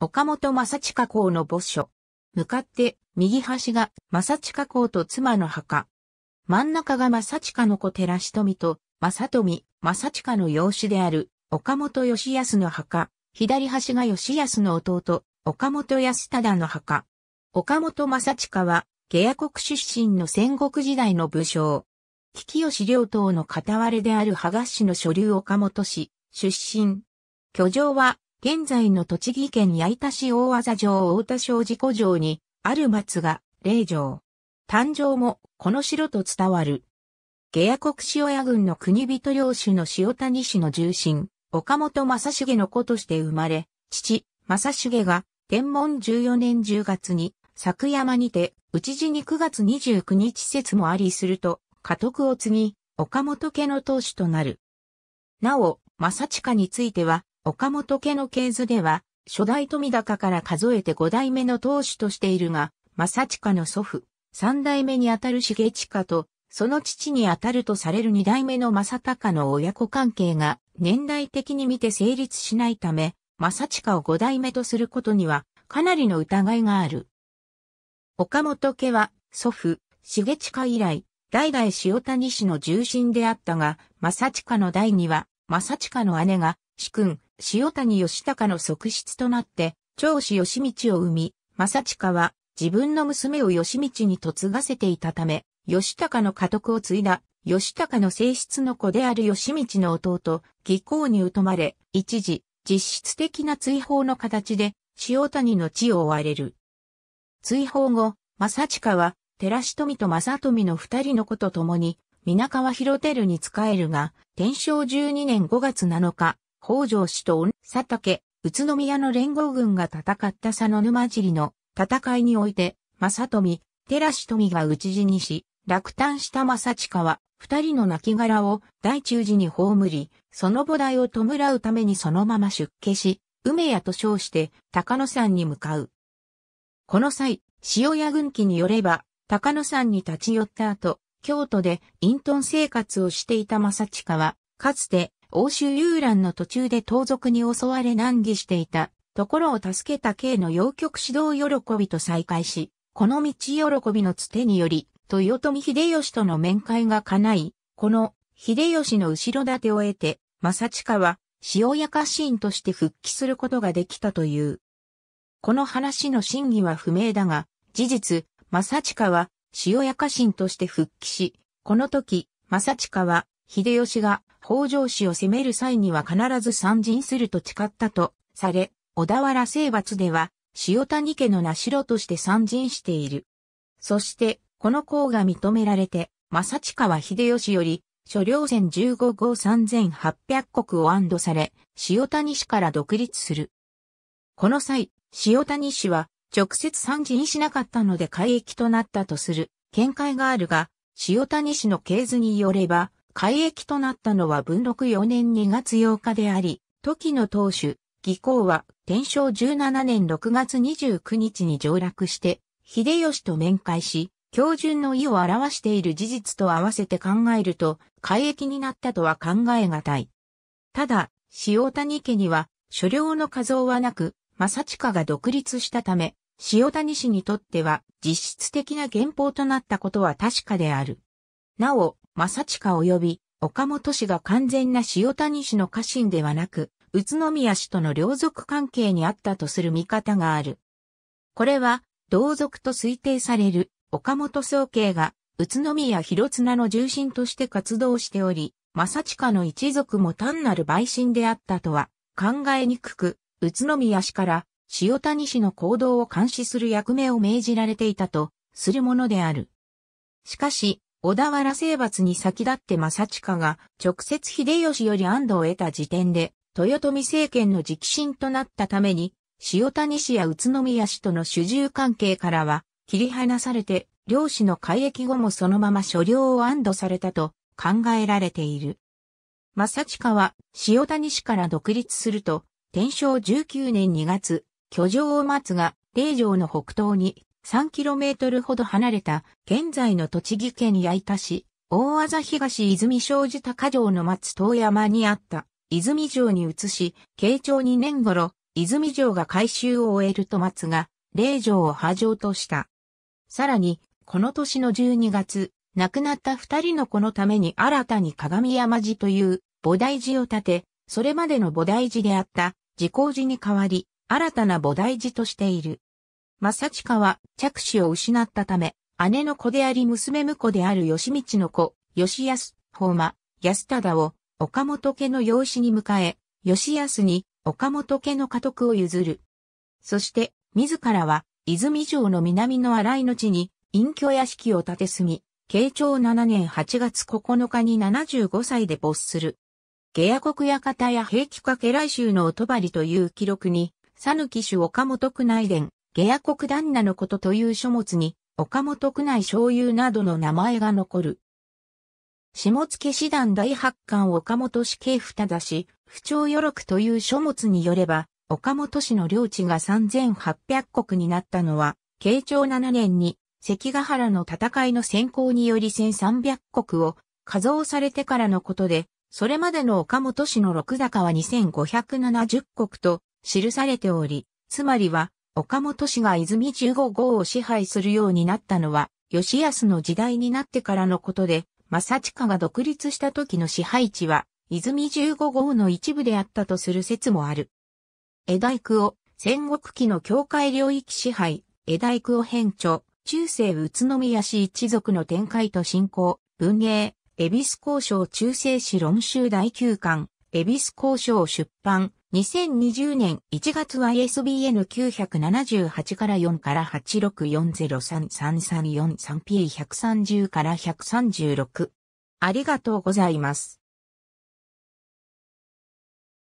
岡本正親公の墓所。向かって、右端が正親公と妻の墓。真ん中が正親の子寺しとみと、正富、正親の養子である、岡本義康の墓。左端が義康の弟、岡本安忠の墓。岡本正親は、下野国出身の戦国時代の武将。危吉両党の片割れである羽賀氏の所流岡本氏、出身。居城は、現在の栃木県矢板市大技城大田小事故城に、ある松が、霊城。誕生も、この城と伝わる。下野国塩屋郡の国人領主の塩谷氏の重臣、岡本正重の子として生まれ、父、正重が、天文14年10月に、作山にて、内ちに9月29日節もありすると、家督を継ぎ、岡本家の当主となる。なお、正親については、岡本家の系図では、初代富高から数えて5代目の当主としているが、正近の祖父、三代目にあたる重近と、その父にあたるとされる二代目の正隆の親子関係が、年代的に見て成立しないため、正近を5代目とすることには、かなりの疑いがある。岡本家は、祖父、重近以来、代々塩谷氏の重臣であったが、正近の代には、正近の姉が、主君、塩谷義隆の側室となって、長子義道を生み、正近は自分の娘を義道に嫁がせていたため、義隆の家督を継いだ、義隆の正室の子である義道の弟、義公に疎まれ、一時、実質的な追放の形で、塩谷の地を追われる。追放後、正近は、寺師富と正富の二人の子と共に、皆川広照に仕えるが、天正十二年5月7日、北条氏と佐竹、宇都宮の連合軍が戦った佐野沼尻の戦いにおいて、正富、寺氏富が討ち死にし、落胆した正近は、二人の亡骸を大中寺に葬り、その母提を弔うためにそのまま出家し、梅屋と称して高野山に向かう。この際、塩屋軍記によれば、高野山に立ち寄った後、京都で隠遁生活をしていた正近は、かつて欧州遊覧の途中で盗賊に襲われ難儀していたところを助けた K の洋曲指導喜びと再会し、この道喜びのつてにより、豊臣秀吉との面会が叶い、この秀吉の後ろ盾を得て、正近は塩屋家臣として復帰することができたという。この話の真偽は不明だが、事実、正近は塩屋家臣として復帰し、この時、正近は秀吉が北条氏を攻める際には必ず参陣すると誓ったとされ、小田原征伐では、塩谷家の名城として参陣している。そして、この功が認められて、正近は秀吉より、諸領戦15号3800国を安堵され、塩谷氏から独立する。この際、塩谷氏は、直接参陣しなかったので海域となったとする見解があるが、塩谷氏の系図によれば、改役となったのは文禄4年2月8日であり、時の当主、義公は天正17年6月29日に上落して、秀吉と面会し、教順の意を表している事実と合わせて考えると、改役になったとは考えがたい。ただ、塩谷家には、所領の数はなく、正近が独立したため、塩谷氏にとっては実質的な原法となったことは確かである。なお、正親及び岡本氏が完全な塩谷氏の家臣ではなく、宇都宮氏との両族関係にあったとする見方がある。これは、同族と推定される岡本宗慶が宇都宮広綱の重臣として活動しており、正親の一族も単なる陪臣であったとは考えにくく、宇都宮氏から塩谷氏の行動を監視する役目を命じられていたとするものである。しかし、小田原征伐に先立って正近が直接秀吉より安堵を得た時点で、豊臣政権の直進となったために、塩谷氏や宇都宮氏との主従関係からは切り離されて、漁師の改役後もそのまま所領を安堵されたと考えられている。正近は塩谷氏から独立すると、天正19年2月、居城を待つが、霊城の北東に 3km ほど離れた現在の栃木県八板市、大字東泉正寺高城の松遠山にあった泉城に移し、慶長2年頃、泉城が改修を終えると松が、霊城を波状とした。さらに、この年の12月、亡くなった二人の子のために新たに鏡山寺という菩提寺を建て、それまでの菩提寺であった自工寺に代わり、新たな菩提寺としている。正親は着手を失ったため、姉の子であり娘婿である義道の子、義安、法馬、安忠を、岡本家の養子に迎え、義安に岡本家の家督を譲る。そして、自らは、泉城の南の荒井の地に、隠居屋敷を建て住み、慶長7年8月9日に75歳で没する。下屋国館や平気家家来衆のおとばりという記録に、讃岐種岡本区内伝、下野国旦那のことという書物に、岡本区内醤油などの名前が残る。下野師団第八巻岡本市系府だし、不調余力という書物によれば、岡本市の領地が3800国になったのは、慶長7年に関ヶ原の戦いの先行により1300国を加増されてからのことで、それまでの岡本市の六高は2570国と記されており、つまりは岡本氏が泉15号を支配するようになったのは、吉安の時代になってからのことで、正下が独立した時の支配地は、泉15号の一部であったとする説もある。江大工を、戦国期の境界領域支配、江大工を編著、中世宇都宮市一族の展開と信仰、文芸、恵比寿交渉中世史論集第9巻、恵比寿交渉出版、2020年1月は ISBN 978から4から864033343 P130 から136。ありがとうございます。